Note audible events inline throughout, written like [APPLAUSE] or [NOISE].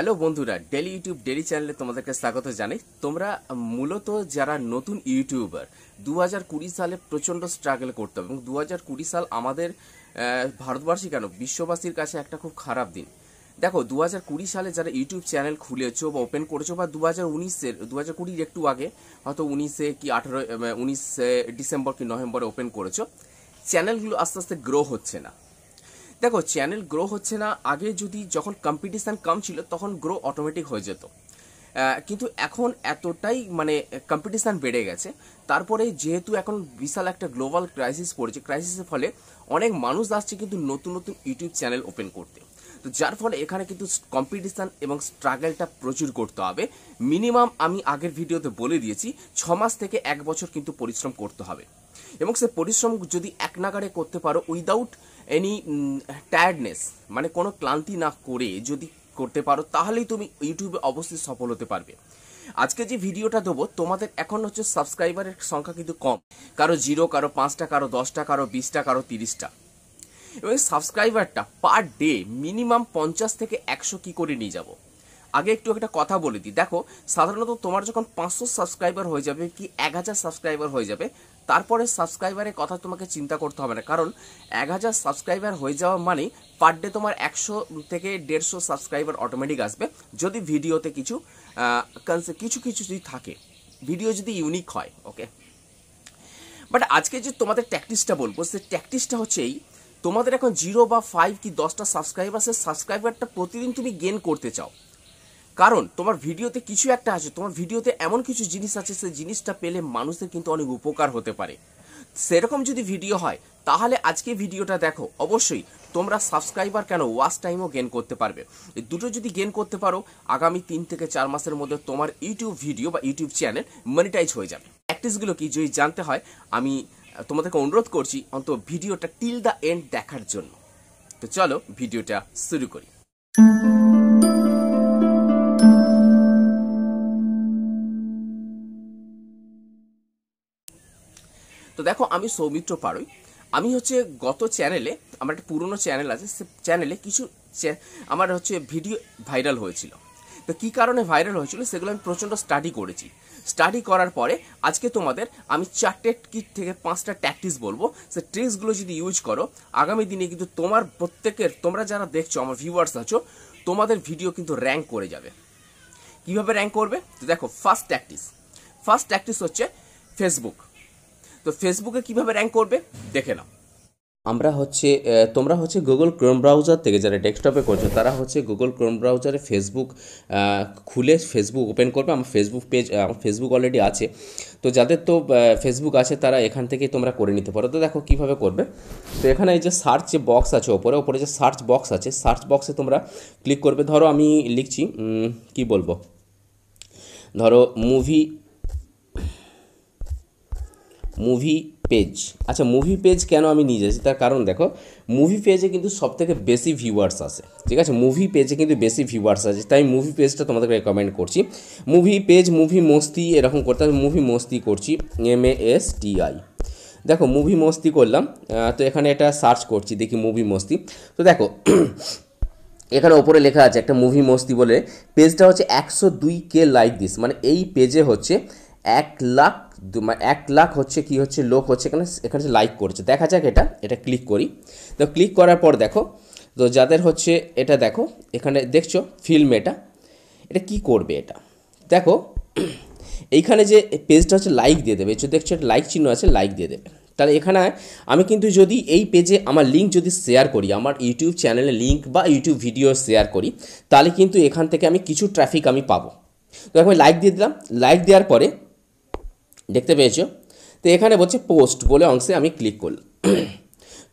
hello বন্ধুরা daily YouTube daily চ্যানেলে তোমাদেরকে স্বাগত জানাই তোমরা মূলত যারা নতুন ইউটিউবার দু সালে প্রচণ্ড স্ট্রাগল করতে হবে এবং দু সাল আমাদের ভারতবাসী কেন বিশ্ববাসীর কাছে একটা খুব খারাপ দিন দেখো দু সালে যারা ইউটিউব চ্যানেল খুলেছো বা ওপেন করেছো বা দু হাজার উনিশের দু হাজার কুড়ির একটু আগে হয়তো উনিশে কি আঠেরো উনিশে ডিসেম্বর কি নভেম্বরে ওপেন করেছো চ্যানেলগুলো আস্তে আস্তে গ্রো হচ্ছে না দেখো চ্যানেল গ্রো হচ্ছে না আগে যদি যখন কম্পিটিশান কম ছিল তখন গ্রো অটোমেটিক হয়ে যেত কিন্তু এখন এতটাই মানে কম্পিটিশান বেড়ে গেছে তারপরে যেহেতু এখন বিশাল একটা গ্লোবাল ক্রাইসিস পড়েছে ক্রাইসিসের ফলে অনেক মানুষ আসছে কিন্তু নতুন নতুন ইউটিউব চ্যানেল ওপেন করতে তো যার ফলে এখানে কিন্তু কম্পিটিশান এবং স্ট্রাগলটা প্রচুর করতে হবে মিনিমাম আমি আগের ভিডিওতে বলে দিয়েছি ছ মাস থেকে এক বছর কিন্তু পরিশ্রম করতে হবে এবং সে পরিশ্রম যদি এক নাগারে করতে পারো উইদাউট এনি টায়ার্ডনেস mm, মানে কোনো ক্লান্তি না করে যদি করতে পারো তাহলেই তুমি ইউটিউবে অবশ্যই সফল হতে পারবে আজকে যে ভিডিওটা দেবো তোমাদের এখন হচ্ছে সাবস্ক্রাইবারের সংখ্যা কিন্তু কম কারো জিরো কারো পাঁচটা কারো দশটা কারো বিশটা কারো তিরিশটা এবং সাবস্ক্রাইবারটা পার ডে মিনিমাম পঞ্চাশ থেকে একশো কি করে নিয়ে যাব আগে একটু একটা কথা বলে দিই দেখো সাধারণত তোমার যখন পাঁচশো সাবস্ক্রাইবার হয়ে যাবে কি এক হাজার সাবস্ক্রাইবার হয়ে যাবে তারপরে সাবস্ক্রাইবারের কথা তোমাকে চিন্তা করতে হবে না কারণ এক হাজার সাবস্ক্রাইবার হয়ে যাওয়া মানে পার ডে তোমার একশো থেকে দেড়শো সাবস্ক্রাইবার অটোমেটিক আসবে যদি ভিডিওতে কিছু কিছু কিছু যদি থাকে ভিডিও যদি ইউনিক হয় ওকে বাট আজকে যে তোমাদের ট্যাকটিসটা বলবো সে ট্যাকটিসটা হচ্ছে এই তোমাদের এখন জিরো বা ফাইভ কি দশটা সাবস্ক্রাইবার সে সাবস্ক্রাইবারটা প্রতিদিন তুমি গেন করতে চাও কারণ তোমার ভিডিওতে কিছু একটা আছে তোমার ভিডিওতে এমন কিছু জিনিস আছে সে জিনিসটা পেলে মানুষের কিন্তু অনেক উপকার হতে পারে সেরকম যদি ভিডিও হয় তাহলে আজকে ভিডিওটা দেখো অবশ্যই তোমরা সাবস্ক্রাইবার কেন ওয়াচ টাইমও গেন করতে পারবে দুটো যদি গেন করতে পারো আগামী তিন থেকে চার মাসের মধ্যে তোমার ইউটিউব ভিডিও বা ইউটিউব চ্যানেল মনিটাইজ হয়ে যাবে প্র্যাকটিসগুলো কি যদি জানতে হয় আমি তোমাদেরকে অনুরোধ করছি অন্তত ভিডিওটা টিল দ্য এন্ড দেখার জন্য তো চলো ভিডিওটা শুরু করি দেখো আমি সৌমিত্র পারই আমি হচ্ছে গত চ্যানেলে আমার একটা পুরনো চ্যানেল আছে সে চ্যানেলে কিছু আমার হচ্ছে ভিডিও ভাইরাল হয়েছিল তো কী কারণে ভাইরাল হয়েছিল সেগুলো আমি প্রচণ্ড স্টাডি করেছি স্টাডি করার পরে আজকে তোমাদের আমি চারটে কিট থেকে পাঁচটা ট্যাকটিস বলবো সে ট্রিক্সগুলো যদি ইউজ করো আগামী দিনে কিন্তু তোমার প্রত্যেকের তোমরা যারা দেখছো আমার ভিউয়ার্স আছো তোমাদের ভিডিও কিন্তু র্যাঙ্ক করে যাবে কিভাবে র্যাঙ্ক করবে তো দেখো ফার্স্ট ট্যাকটিস ফার্স্ট ট্যাকটিস হচ্ছে ফেসবুক তো ফেসবুকে কিভাবে র্যাঙ্ক করবে দেখে নাও আমরা হচ্ছে তোমরা হচ্ছে গুগল ক্রোম ব্রাউজার থেকে যারা ডেস্কটপে করছো তারা হচ্ছে গুগল ক্রোম ব্রাউজারে ফেসবুক খুলে ফেসবুক ওপেন করবে আমার ফেসবুক পেজ আমার ফেসবুক অলরেডি আছে তো যাদের তো ফেসবুক আছে তারা এখান থেকে তোমরা করে নিতে পারো তো দেখো কীভাবে করবে তো এখানে এই যে সার্চ যে বক্স আছে ওপরে ওপরে যে সার্চ বক্স আছে সার্চ বক্সে তোমরা ক্লিক করবে ধরো আমি লিখছি কি বলবো ধরো মুভি মুভি পেজ আচ্ছা মুভি পেজ কেন আমি নিয়ে যাচ্ছি তার কারণ দেখো মুভি পেজে কিন্তু সবথেকে বেশি ভিউয়ার্স আসে ঠিক আছে মুভি পেজে কিন্তু বেশি ভিউয়ার্স আছে তাই মুভি পেজটা তোমাদের রেকমেন্ড করছি মুভি পেজ মুভি মস্তি এরকম করতে হবে মুভি মস্তি করছি M A S T I দেখো মুভি মস্তি করলাম তো এখানে এটা সার্চ করছি দেখি মুভি মস্তি তো দেখো [CLEARS THROAT] এখানে ওপরে লেখা আছে একটা মুভি মস্তি বলে পেজটা হচ্ছে একশো দুই কে লাইক দিস মানে এই পেজে হচ্ছে এক লাখ মানে এক লাখ হচ্ছে কি হচ্ছে লোক হচ্ছে এখানে এখানে হচ্ছে লাইক করছে দেখা যাক এটা এটা ক্লিক করি তো ক্লিক করার পর দেখো তো যাদের হচ্ছে এটা দেখো এখানে দেখছো ফিল্ম এটা এটা কি করবে এটা দেখো এইখানে যে পেজটা হচ্ছে লাইক দিয়ে দেবে দেখছো একটা লাইক চিহ্ন আছে লাইক দিয়ে দেবে তাহলে এখানে আমি কিন্তু যদি এই পেজে আমার লিঙ্ক যদি শেয়ার করি আমার ইউটিউব চ্যানেলে লিঙ্ক বা ইউটিউব ভিডিও শেয়ার করি তাহলে কিন্তু এখান থেকে আমি কিছু ট্রাফিক আমি পাবো তো আমি লাইক দিয়ে দিলাম লাইক দেওয়ার পরে দেখতে পেয়েছো তো এখানে বলছে পোস্ট বলে অংশে আমি ক্লিক করলাম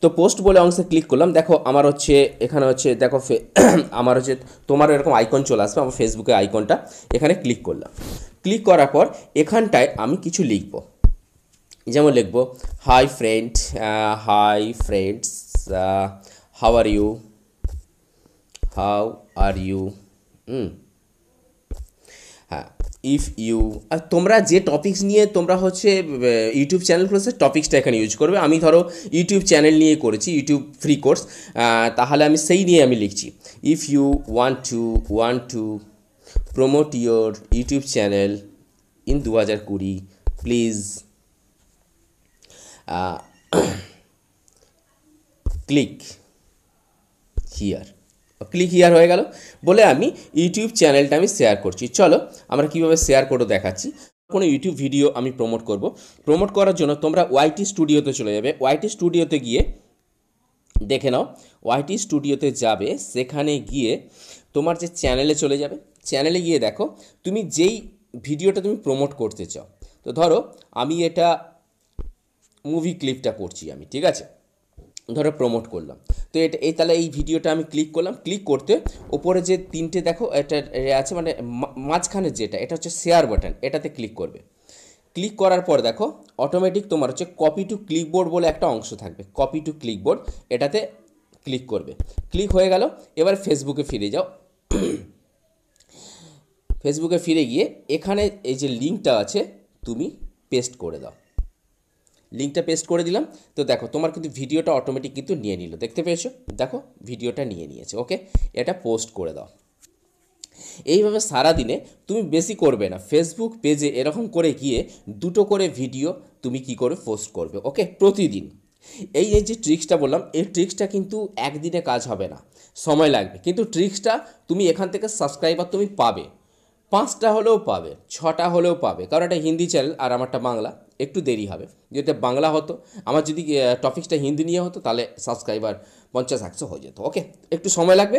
তো পোস্ট বলে অংশে ক্লিক করলাম দেখো আমার হচ্ছে এখানে হচ্ছে দেখো [COUGHS] আমার হচ্ছে তোমার এরকম আইকন চলে আসবে আমার ফেসবুকে আইকনটা এখানে ক্লিক করলাম ক্লিক করার পর এখানটায় আমি কিছু লিখব যেমন লিখব hi friend hi friends how are you how are you হ্যাঁ ইফ ইউ আর তোমরা যে টপিক্স নিয়ে তোমরা হচ্ছে ইউটিউব চ্যানেল খুলেছে টপিক্সটা এখানে ইউজ করবে আমি ধরো ইউটিউব চ্যানেল নিয়ে করেছি ইউটিউব ফ্রি কোর্স তাহলে আমি সেই নিয়ে আমি লিখছি if you one two one two promote your YouTube channel in দু হাজার কুড়ি please click here click here হয়ে গেল বলে আমি ইউটিউব চ্যানেলটা আমি শেয়ার করছি চলো আমরা কিভাবে শেয়ার করে দেখাচ্ছি কোনো ইউটিউব ভিডিও আমি প্রমোট করব প্রমোট করার জন্য তোমরা ওয়াইটি স্টুডিওতে চলে যাবে ওয়াইটি স্টুডিওতে গিয়ে দেখে নাও ওয়াইটি স্টুডিওতে যাবে সেখানে গিয়ে তোমার যে চ্যানেলে চলে যাবে চ্যানেলে গিয়ে দেখো তুমি যেই ভিডিওটা তুমি প্রমোট করতে চাও তো ধরো আমি এটা মুভি ক্লিপটা করছি আমি ঠিক আছে ধরো প্রমোট করলাম তো এটা এই তাহলে এই ভিডিওটা আমি ক্লিক করলাম ক্লিক করতে ওপরে যে তিনটে দেখো এটা আছে মানে মাঝখানে যেটা এটা হচ্ছে শেয়ার বাটন এটাতে ক্লিক করবে ক্লিক করার পর দেখো অটোমেটিক তোমার হচ্ছে কপি টু ক্লিকবোর্ড বলে একটা অংশ থাকবে কপি টু ক্লিকবোর্ড এটাতে ক্লিক করবে ক্লিক হয়ে গেল এবার ফেসবুকে ফিরে যাও ফেসবুকে [COUGHS] ফিরে গিয়ে এখানে এই যে লিঙ্কটা আছে তুমি পেস্ট করে দাও লিঙ্কটা পেস্ট করে দিলাম তো দেখো তোমার কিন্তু ভিডিওটা অটোমেটিক কিন্তু নিয়ে নিল দেখতে পেয়েছো দেখো ভিডিওটা নিয়ে নিয়েছে ওকে এটা পোস্ট করে দাও এইভাবে সারাদিনে তুমি বেশি করবে না ফেসবুক পেজে এরকম করে গিয়ে দুটো করে ভিডিও তুমি কি করে পোস্ট করবে ওকে প্রতিদিন এই যে ট্রিক্সটা বললাম এই ট্রিক্সটা কিন্তু একদিনে কাজ হবে না সময় লাগবে কিন্তু ট্রিক্সটা তুমি এখান থেকে সাবস্ক্রাইবার তুমি পাবে পাঁচটা হলেও পাবে ছটা হলেও পাবে কারণ এটা হিন্দি চ্যানেল আর আমারটা বাংলা একটু দেরি হবে যেটা বাংলা হতো আমার যদি টপিকসটা হিন্দি নিয়ে হতো তাহলে সাবস্ক্রাইবার পঞ্চাশ একশো হয়ে যেত ওকে একটু সময় লাগবে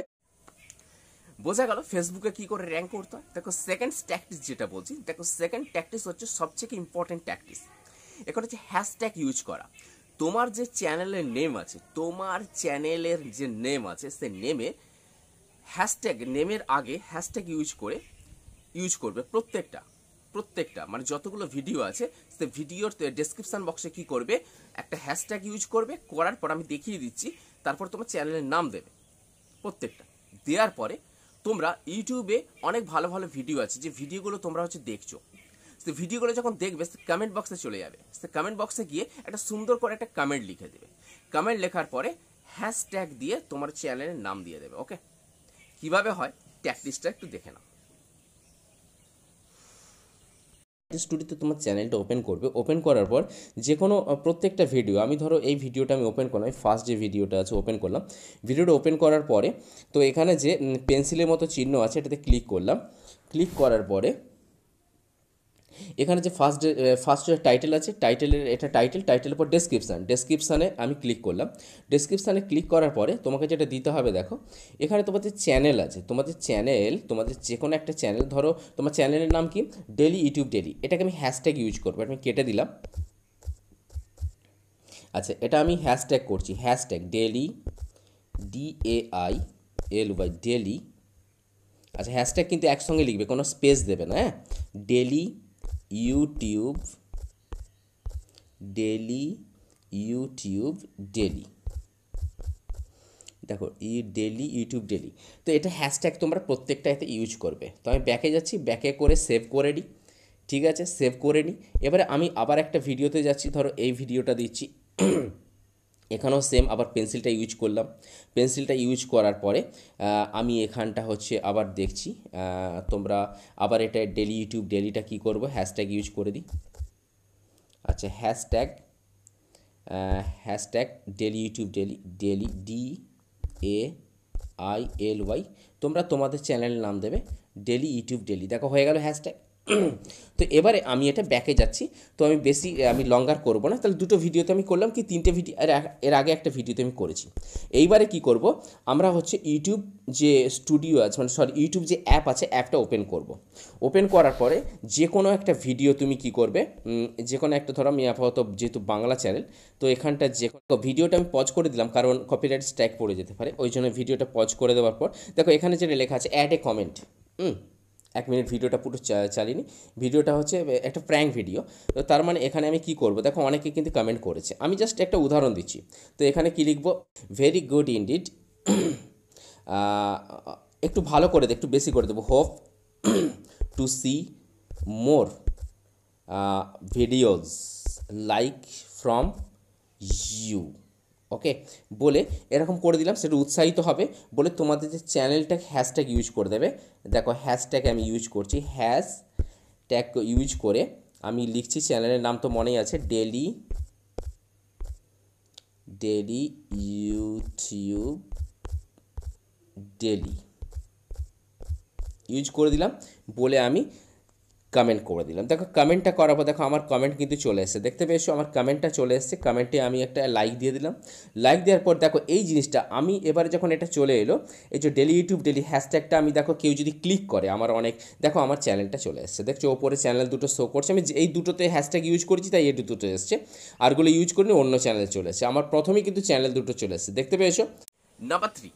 বোঝা গেল ফেসবুকে কি করে র্যাঙ্ক করতে হয় দেখো সেকেন্ড ট্যাকটিস যেটা বলছি দেখো সেকেন্ড ট্যাকটিস হচ্ছে সবচেয়ে ইম্পর্টেন্ট ট্যাকটিস এখন হচ্ছে হ্যাশট্যাগ ইউজ করা তোমার যে চ্যানেলের নেম আছে তোমার চ্যানেলের যে নেম আছে সে নেমে হ্যাশট্যাগ নেমের আগে হ্যাশট্যাগ ইউজ করে ইউজ করবে প্রত্যেকটা প্রত্যেকটা মানে যতগুলো ভিডিও আছে সে ভিডিওর ডেসক্রিপশান বক্সে কি করবে একটা হ্যাশট্যাগ ইউজ করবে করার পর আমি দেখিয়ে দিচ্ছি তারপর তোমার চ্যানেলের নাম দেবে প্রত্যেকটা দেওয়ার পরে তোমরা ইউটিউবে অনেক ভালো ভালো ভিডিও আছে যে ভিডিওগুলো তোমরা হচ্ছে দেখছো সে ভিডিওগুলো যখন দেখবে সে কমেন্ট বক্সে চলে যাবে সে কমেন্ট বক্সে গিয়ে একটা সুন্দর করে একটা কমেন্ট লিখে দেবে কমেন্ট লেখার পরে হ্যাশট্যাগ দিয়ে তোমার চ্যানেলের নাম দিয়ে দেবে ওকে কিভাবে হয় প্র্যাকটিসটা একটু দেখে নাও স্টুডিওতে তোমার চ্যানেলটা ওপেন করবে ওপেন করার পর যে কোনো প্রত্যেকটা ভিডিও আমি ধরো এই ভিডিওটা আমি ওপেন করলাম ফার্স্ট যে ভিডিওটা আছে ওপেন করলাম ভিডিওটা ওপেন করার পরে তো এখানে যে পেন্সিলের মতো চিহ্ন আছে এটাতে ক্লিক করলাম ক্লিক করার পরে এখানে যে ফার্স্ট ফার্স্ট যে টাইটেল আছে টাইটেলের এটা টাইটেল টাইটেলের পর ডেসক্রিপশান ডেসক্রিপশানে আমি ক্লিক করলাম ডেসক্রিপশানে ক্লিক করার পরে তোমাকে যেটা দিতে হবে দেখো এখানে তোমাদের চ্যানেল আছে তোমাদের চ্যানেল তোমাদের যে কোনো একটা চ্যানেল ধরো তোমার চ্যানেলের নাম কি ডেলি ইউটিউব ডেলি এটাকে আমি হ্যাশট্যাগ ইউজ করবো আমি কেটে দিলাম আচ্ছা এটা আমি হ্যাশট্যাগ করছি hashtag daily D A I L Y daily আচ্ছা হ্যাশট্যাগ কিন্তু একসঙ্গে লিখবে কোনো স্পেস দেবে না হ্যাঁ daily YouTube daily YouTube daily দেখো ই ডেলি ইউটিউব ডেলি তো এটা হ্যাশট্যাগ তোমরা প্রত্যেকটা এতে ইউজ করবে তো আমি ব্যাকে যাচ্ছি ব্যাকে করে সেভ করে নিই ঠিক আছে সেভ করে নিই এবারে আমি আবার একটা ভিডিওতে যাচ্ছি ধরো এই ভিডিওটা দিচ্ছি এখানেও সেম আবার পেন্সিলটা ইউজ করলাম পেন্সিলটা ইউজ করার পরে আমি এখানটা হচ্ছে আবার দেখছি তোমরা আবার এটা ডেলি ইউটিউব ডেলিটা কি করব হ্যাশট্যাগ ইউজ করে দিই আচ্ছা hashtag hashtag daily YouTube daily daily D A I L Y তোমরা তোমাদের চ্যানেলের নাম দেবে ডেলি ইউটিউব ডেলি দেখো হয়ে গেল হ্যাশট্যাগ তো এবারে আমি এটা ব্যাকে যাচ্ছি তো আমি বেশি আমি লঙ্গার করব না তাহলে দুটো ভিডিওতে আমি করলাম কি তিনটে ভিডিও এর আগে একটা ভিডিওতে আমি করেছি এইবারে কি করব আমরা হচ্ছে ইউটিউব যে স্টুডিও আছে মানে সরি ইউটিউব যে অ্যাপ আছে অ্যাপটা ওপেন করব ওপেন করার পরে যে কোনো একটা ভিডিও তুমি কি করবে যে কোনো একটা ধরো আমি আপাতত যেহেতু বাংলা চ্যানেল তো এখানটা যে ভিডিওটা আমি পজ করে দিলাম কারণ কপিরাইট স্ট্রাইক পড়ে যেতে পারে ওই জন্য ভিডিওটা পজ করে দেওয়ার পর দেখো এখানে যেটা লেখা আছে অ্যাড এ কমেন্ট হুম এক মিনিট ভিডিওটা পুরো চালিনি ভিডিওটা হচ্ছে একটা প্র্যাঙ্ক ভিডিও তো তার মানে এখানে আমি কি করব দেখো অনেকে কিন্তু কমেন্ট করেছে আমি জাস্ট একটা উদাহরণ দিচ্ছি তো এখানে কি লিখবো ভেরি গুড ইন্ডিড একটু ভালো করে দে একটু বেশি করে দেবো hope to see more videos like from you okay বলে এরকম করে দিলাম সেটা উৎসাহিত হবে বলে তোমাদের যে চ্যানেলটা হ্যাশট্যাগ ইউজ করে দেবে দেখো হ্যাশট্যাগ আমি ইউজ করছি হ্যাশ ট্যাগ ইউজ করে আমি লিখছি চ্যানেলের নাম তো মনেই আছে daily daily YouTube daily use করে দিলাম বলে আমি কমেন্ট করে দিলাম দেখো কমেন্টটা করার পর দেখো আমার কমেন্ট কিন্তু চলে এসেছে দেখতে পেয়েছো আমার কমেন্টটা চলে এসেছে কমেন্টে আমি একটা লাইক দিয়ে দিলাম লাইক দেওয়ার পর দেখো এই জিনিসটা আমি এবারে যখন এটা চলে এলো এই যে ডেলি ইউটিউব ডেলি হ্যাশট্যাগটা আমি দেখো কেউ যদি ক্লিক করে আমার অনেক দেখো আমার চ্যানেলটা চলে এসেছে দেখছো ওপরে চ্যানেল দুটো শো করছে আমি এই দুটোতে হ্যাশট্যাগ ইউজ করেছি তাই এই দুটো এসছে আরগুলো ইউজ করিনি অন্য চ্যানেলে চলে এসেছে আমার প্রথমেই কিন্তু চ্যানেল দুটো চলে এসেছে দেখতে পেয়েছো নাম্বার থ্রি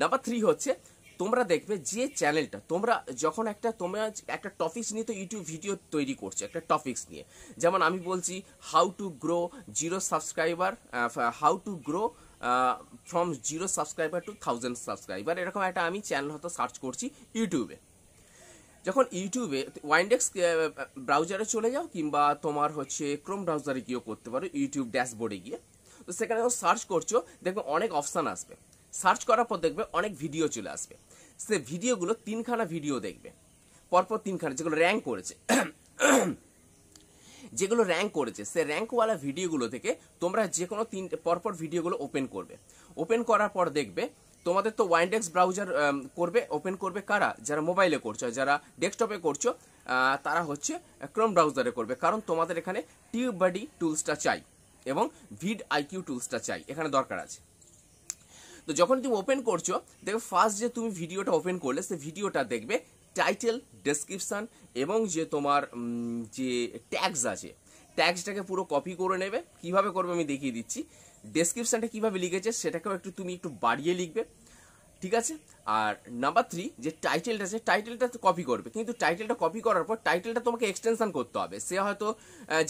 নাম্বার থ্রি হচ্ছে তোমরা দেখবে যে চ্যানেলটা তোমরা যখন একটা তোমরা একটা টপিক্স নিয়ে তো ইউটিউব ভিডিও তৈরি করছো একটা টপিক্স নিয়ে যেমন আমি বলছি how to grow zero subscriber how to grow from zero subscriber to thousand subscriber এরকম একটা আমি চ্যানেল হয়তো সার্চ করছি ইউটিউবে যখন ইউটিউবে ওয়াইন্ডেক্স ব্রাউজারে চলে যাও কিংবা তোমার হচ্ছে ক্রোম ব্রাউজারে গিয়েও করতে পারো ইউটিউব ড্যাশবোর্ডে গিয়ে তো সেখানে যখন সার্চ করছো দেখবে অনেক অপশান আসবে সার্চ করার পর দেখবে অনেক ভিডিও চলে আসবে সে ভিডিওগুলো তিনখানা ভিডিও দেখবে পরপর তিনখানা যেগুলো র্যাঙ্ক করেছে যেগুলো র্যাঙ্ক করেছে সে র্যাঙ্কওয়ালা ভিডিওগুলো থেকে তোমরা যে কোনো তিন পরপর ভিডিওগুলো ওপেন করবে ওপেন করার পর দেখবে তোমাদের তো ওয়াইন্ডেক্স ব্রাউজার করবে ওপেন করবে কারা যারা মোবাইলে করছো যারা ডেস্কটপে করছো তারা হচ্ছে ক্রোম ব্রাউজারে করবে কারণ তোমাদের এখানে টিউব বাডি টুলসটা চাই এবং ভিড আইকিউ টুলসটা চাই এখানে দরকার আছে তো যখন তুমি ওপেন করছো দেখবে ফার্স্ট যে তুমি ভিডিওটা ওপেন করলে সে ভিডিওটা দেখবে টাইটেল ডেসক্রিপশান এবং যে তোমার যে ট্যাগস আছে ট্যাগসটাকে পুরো কপি করে নেবে কিভাবে করবে আমি দেখিয়ে দিচ্ছি ডেসক্রিপশানটা কীভাবে লিখেছে সেটাকেও একটু তুমি একটু বাড়িয়ে লিখবে ঠিক আছে আর নাম্বার থ্রি যে টাইটেলটা আছে টাইটেলটা তো কপি করবে কিন্তু টাইটেলটা কপি করার পর টাইটেলটা তোমাকে এক্সটেনশন করতে হবে সে হয়তো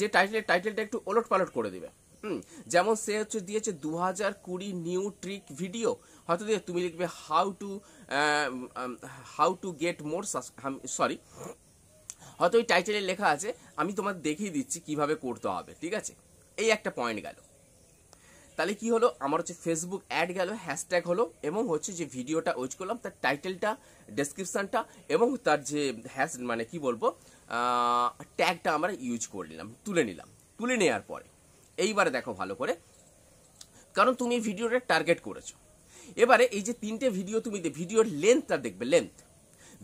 যে টাইটেলের টাইটেলটা একটু ওলট পালট করে দেবে যেমন সে হচ্ছে দিয়েছে দু হাজার কুড়ি নিউ ট্রিক ভিডিও হয়তো দিয়ে তুমি লিখবে how to how to get more sorry হয়তো ওই টাইটেলে লেখা আছে আমি তোমার দেখিয়ে দিচ্ছি কিভাবে করতে হবে ঠিক আছে এই একটা পয়েন্ট গেল তাহলে কি হলো আমার হচ্ছে ফেসবুক অ্যাড গেল হ্যাশট্যাগ হলো এবং হচ্ছে যে ভিডিওটা ওজ করলাম তার টাইটেলটা ডেসক্রিপশানটা এবং তার যে হ্যাশ মানে কি বলবো ট্যাগটা আমরা ইউজ করে নিলাম তুলে নিলাম তুলে নেওয়ার পরে এইবারে দেখো ভালো করে কারণ তুমি ভিডিওটা টার্গেট করেছো এবারে এই যে তিনটে ভিডিও তুমি ভিডিওর লেন্থটা দেখবে লেন্থ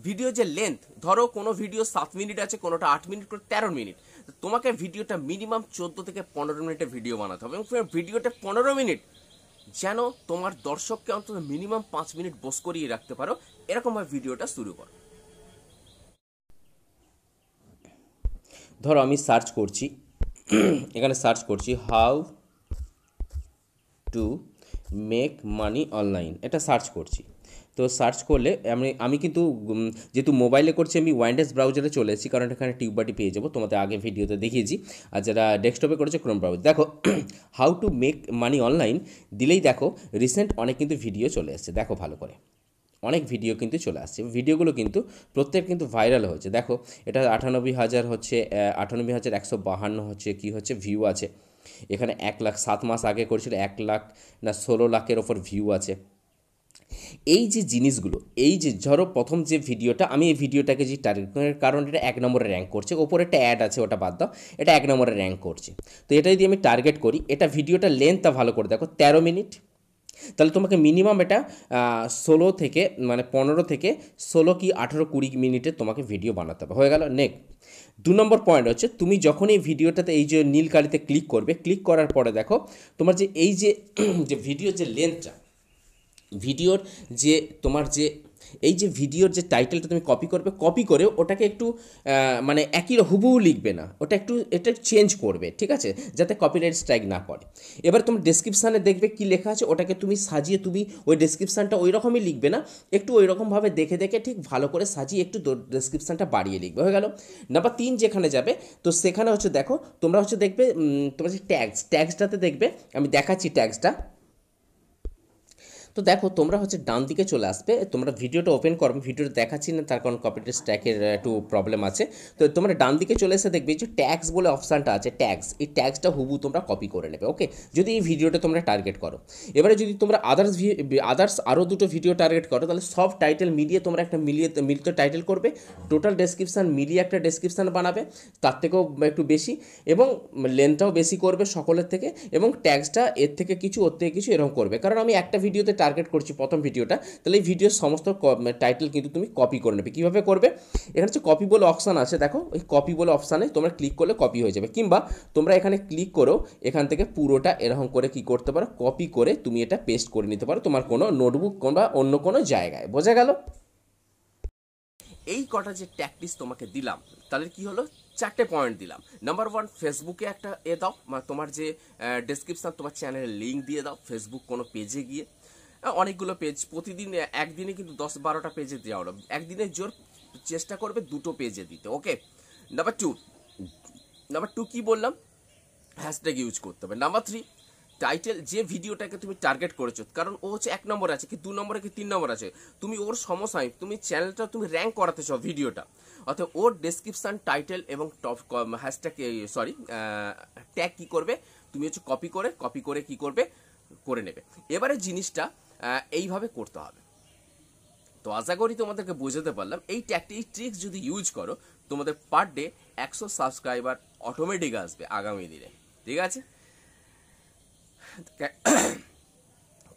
ভিডিও যে লেন্থ ধরো কোনো ভিডিও সাত মিনিট আছে কোনোটা আট মিনিট করে তেরো মিনিট তোমাকে ভিডিওটা মিনিমাম চোদ্দো থেকে পনেরো মিনিটের ভিডিও বানাতে হবে এবং ভিডিওটা পনেরো মিনিট যেন তোমার দর্শককে অন্তত মিনিমাম পাঁচ মিনিট বস করিয়ে রাখতে পারো এরকমভাবে ভিডিওটা শুরু করো ধরো আমি সার্চ করছি [CLEARS THROAT] এখানে সার্চ করছি how to make money online এটা সার্চ করছি তো সার্চ করলে আমি আমি কিন্তু যেহেতু মোবাইলে করছি আমি ওয়াইন্ডেস ব্রাউজারে চলে এসেছি কারণ এখানে টিউবাটি পেয়ে যাবো তোমাদের আগে ভিডিওতে দেখিয়েছি আর যারা ডেস্কটপে করেছে ক্রোম ব্রাউজ দেখো how to make money online দিলেই দেখো রিসেন্ট অনেক কিন্তু ভিডিও চলে এসেছে দেখো ভালো করে অনেক ভিডিও কিন্তু চলে আসছে ভিডিওগুলো কিন্তু প্রত্যেক কিন্তু ভাইরাল হচ্ছে দেখো এটা আটানব্বই হাজার হচ্ছে আটানব্বই হাজার একশো বাহান্ন হচ্ছে কী হচ্ছে ভিউ আছে এখানে এক লাখ সাত মাস আগে করেছিল এক লাখ না ষোলো লাখের ওপর ভিউ আছে এই যে জিনিসগুলো এই যে ধরো প্রথম যে ভিডিওটা আমি এই ভিডিওটাকে যে টার্গেট কারণ এটা এক নম্বরে র্যাঙ্ক করছে ওপরে একটা অ্যাড আছে ওটা বাদ দাও এটা এক নম্বরে র্যাঙ্ক করছে তো এটা যদি আমি টার্গেট করি এটা ভিডিওটা লেন্থটা ভালো করে দেখো তেরো মিনিট তাহলে তোমাকে মিনিমাম এটা ষোলো থেকে মানে পনেরো থেকে ষোলো কি আঠেরো কুড়ি মিনিটে তোমাকে ভিডিও বানাতে হবে হয়ে গেল নেক্সট দু নম্বর পয়েন্ট হচ্ছে তুমি যখন এই ভিডিওটাতে এই যে নীল কালিতে ক্লিক করবে ক্লিক করার পরে দেখো তোমার যে এই যে [CLEARS THROAT] যে ভিডিও যে লেন্থটা ভিডিওর যে তোমার যে এই যে ভিডিওর যে টাইটেলটা তুমি কপি করবে কপি করে ওটাকে একটু মানে একই হুবহু লিখবে না ওটা একটু এটা চেঞ্জ করবে ঠিক আছে যাতে কপিরাইট স্ট্রাইক না করে এবার তোমার ডেসক্রিপশানে দেখবে কি লেখা আছে ওটাকে তুমি সাজিয়ে তুমি ওই ডিসক্রিপশানটা ওই রকমই লিখবে না একটু ওই রকমভাবে দেখে দেখে ঠিক ভালো করে সাজিয়ে একটু ডিসক্রিপশানটা বাড়িয়ে লিখবে হয়ে গেল নাম্বার তিন যেখানে যাবে তো সেখানে হচ্ছে দেখো তোমরা হচ্ছে দেখবে তোমার যে ট্যাক্স ট্যাক্সটাতে দেখবে আমি দেখাচ্ছি ট্যাক্সটা তো দেখো তোমরা হচ্ছে ডান দিকে চলে আসবে তোমরা ভিডিওটা ওপেন করো ভিডিওটা দেখাচ্ছি না তার কারণ কম্পিউটার স্ট্যাকের একটু প্রবলেম আছে তো তোমরা ডান দিকে চলে এসে দেখবে যে ট্যাক্স বলে অপশানটা আছে ট্যাক্স এই ট্যাক্সটা হুবু তোমরা কপি করে নেবে ওকে যদি এই ভিডিওটা তোমরা টার্গেট করো এবারে যদি তোমরা আদার্স আদার্স আরও দুটো ভিডিও টার্গেট করো তাহলে সব টাইটেল মিলিয়ে তোমরা একটা মিলিয়ে মিলিত টাইটেল করবে টোটাল ডেসক্রিপশান মিলিয়ে একটা ডেসক্রিপশান বানাবে তার থেকেও একটু বেশি এবং লেন্থটাও বেশি করবে সকলের থেকে এবং ট্যাক্সটা এর থেকে কিছু ওর থেকে কিছু এরকম করবে কারণ আমি একটা ভিডিওতে টার্গেট করছি প্রথম ভিডিওটা তাহলে এই ভিডিওর সমস্ত টাইটেল কিন্তু তুমি কপি করে নেবে কীভাবে করবে এখানে হচ্ছে কপি বলে অপশান আছে দেখো ওই কপি বলে অপশানে তোমরা ক্লিক করলে কপি হয়ে যাবে কিংবা তোমরা এখানে ক্লিক করো এখান থেকে পুরোটা এরকম করে কি করতে পারো কপি করে তুমি এটা পেস্ট করে নিতে পারো তোমার কোনো নোটবুক বা অন্য কোনো জায়গায় বোঝা গেল এই কটা যে ট্যাকটিস তোমাকে দিলাম তাহলে কি হলো চারটে পয়েন্ট দিলাম নাম্বার ওয়ান ফেসবুকে একটা এ দাও মানে তোমার যে ডেসক্রিপশান তোমার চ্যানেলের লিঙ্ক দিয়ে দাও ফেসবুক কোনো পেজে গিয়ে অনেকগুলো পেজ প্রতিদিন একদিনে কিন্তু দশ বারোটা পেজে দেওয়া হলো একদিনে জোর চেষ্টা করবে দুটো পেজে দিতে okay number two number two কী বললাম হ্যাশট্যাগ ইউজ করতে হবে নাম্বার থ্রি টাইটেল যে ভিডিওটাকে তুমি টার্গেট করেছো কারণ ও হচ্ছে এক নম্বর আছে কি দু নম্বরে কি তিন নম্বর আছে তুমি ওর সমসাময়িক তুমি চ্যানেলটা তুমি র্যাঙ্ক করাতে চাও ভিডিওটা অর্থাৎ ওর ডেসক্রিপশান টাইটেল এবং টপ হ্যাশট্যাগ সরি ট্যাগ কী করবে তুমি হচ্ছে কপি করে কপি করে কি করবে করে নেবে এবারে জিনিসটা এইভাবে করতে হবে তো আশা করি তোমাদেরকে বোঝাতে পারলাম এই এই ট্রিক্স যদি ইউজ করো তোমাদের পার ডে একশো সাবস্ক্রাইবার অটোমেটিক আসবে আগামী দিনে ঠিক আছে [COUGHS]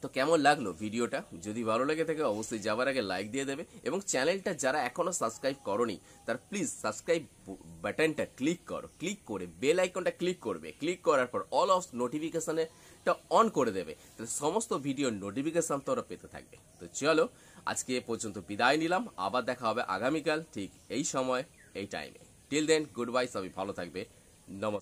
তো কেমন লাগলো ভিডিওটা যদি ভালো লেগে থাকে অবশ্যই যাবার আগে লাইক দিয়ে দেবে এবং চ্যানেলটা যারা এখনও সাবস্ক্রাইব করনি তার প্লিজ সাবস্ক্রাইব বাটনটা ক্লিক করো ক্লিক করে বেল আইকনটা ক্লিক করবে ক্লিক করার পর অল অফ নোটিফিকেশানে বেলটা অন করে দেবে তাহলে সমস্ত ভিডিও নোটিফিকেশান তোমরা পেতে থাকবে তো চলো আজকে এ পর্যন্ত বিদায় নিলাম আবার দেখা হবে আগামীকাল ঠিক এই সময় এই টাইমে টিল দেন গুড বাই সবই ভালো থাকবে নমস্কার